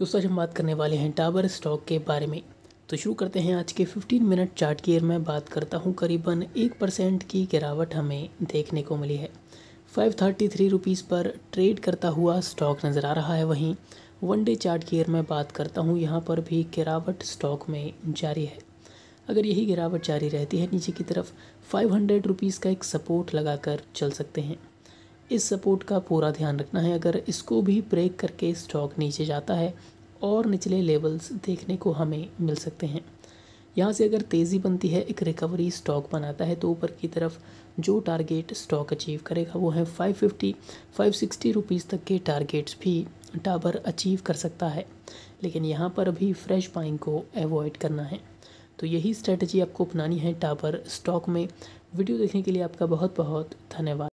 दोस्तों आज हम बात करने वाले हैं टावर स्टॉक के बारे में तो शुरू करते हैं आज के 15 मिनट चार्ट की मैं बात करता हूँ करीबन एक परसेंट की गिरावट हमें देखने को मिली है फाइव थर्टी थ्री रुपीज़ पर ट्रेड करता हुआ स्टॉक नज़र आ रहा है वहीं वन डे चार्ट की मैं बात करता हूँ यहाँ पर भी गिरावट स्टॉक में जारी है अगर यही गिरावट जारी रहती है नीचे की तरफ फाइव हंड्रेड रुपीज़ का एक सपोर्ट लगाकर चल सकते हैं इस सपोर्ट का पूरा ध्यान रखना है अगर इसको भी ब्रेक करके स्टॉक नीचे जाता है और निचले लेवल्स देखने को हमें मिल सकते हैं यहाँ से अगर तेज़ी बनती है एक रिकवरी स्टॉक बनाता है तो ऊपर की तरफ जो टारगेट स्टॉक अचीव करेगा वो है 550, 560 रुपीस तक के टारगेट्स भी टाबर अचीव कर सकता है लेकिन यहाँ पर भी फ्रेश बाइंग को एवॉइड करना है तो यही स्ट्रेटजी आपको अपनानी है टाबर स्टॉक में वीडियो देखने के लिए आपका बहुत बहुत धन्यवाद